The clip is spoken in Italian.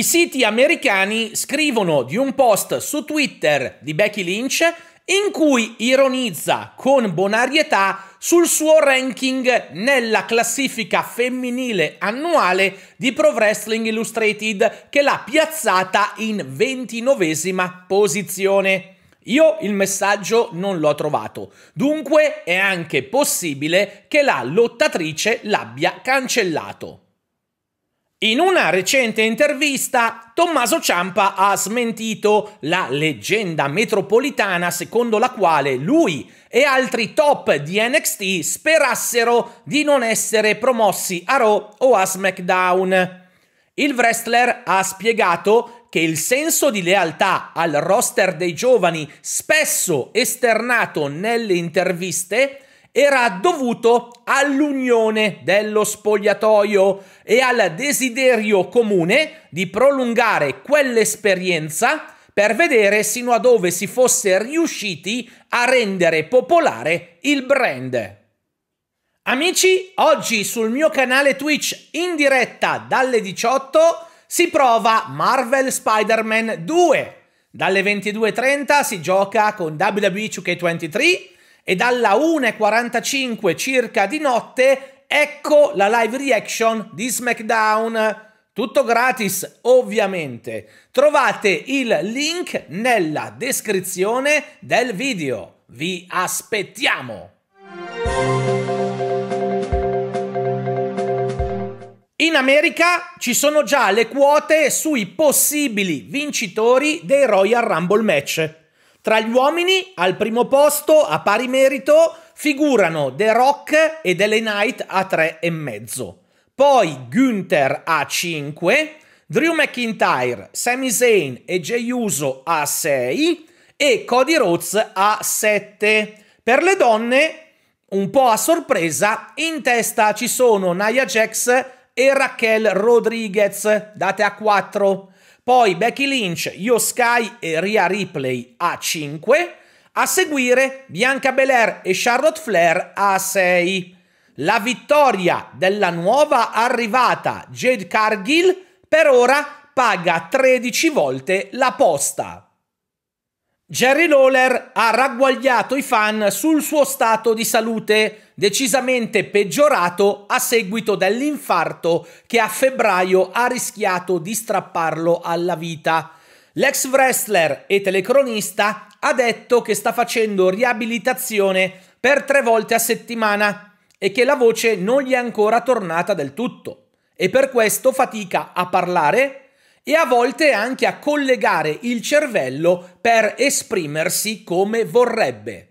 I siti americani scrivono di un post su Twitter di Becky Lynch in cui ironizza con bonarietà sul suo ranking nella classifica femminile annuale di Pro Wrestling Illustrated che l'ha piazzata in 29esima posizione. Io il messaggio non l'ho trovato, dunque è anche possibile che la lottatrice l'abbia cancellato. In una recente intervista, Tommaso Ciampa ha smentito la leggenda metropolitana secondo la quale lui e altri top di NXT sperassero di non essere promossi a Raw o a SmackDown. Il wrestler ha spiegato che il senso di lealtà al roster dei giovani, spesso esternato nelle interviste, era dovuto all'unione dello spogliatoio e al desiderio comune di prolungare quell'esperienza per vedere sino a dove si fosse riusciti a rendere popolare il brand. Amici, oggi sul mio canale Twitch in diretta dalle 18 si prova Marvel Spider-Man 2. Dalle 22.30 si gioca con WWE 2K23 e dalla 1.45 circa di notte ecco la live reaction di SmackDown. Tutto gratis, ovviamente. Trovate il link nella descrizione del video. Vi aspettiamo! In America ci sono già le quote sui possibili vincitori dei Royal Rumble Match. Tra gli uomini, al primo posto, a pari merito, figurano The Rock e The Knight a 3,5. Poi Günther a 5, Drew McIntyre, Sami Zayn e Jey Uso a 6 e Cody Rhodes a 7. Per le donne, un po' a sorpresa, in testa ci sono Nia Jax e Raquel Rodriguez, date a 4. Poi Becky Lynch, Io Sky e Ria Ripley a 5. A seguire Bianca Belair e Charlotte Flair a 6. La vittoria della nuova arrivata Jade Cargill per ora paga 13 volte la posta. Jerry Lawler ha ragguagliato i fan sul suo stato di salute, decisamente peggiorato a seguito dell'infarto che a febbraio ha rischiato di strapparlo alla vita. L'ex wrestler e telecronista ha detto che sta facendo riabilitazione per tre volte a settimana e che la voce non gli è ancora tornata del tutto e per questo fatica a parlare e a volte anche a collegare il cervello per esprimersi come vorrebbe.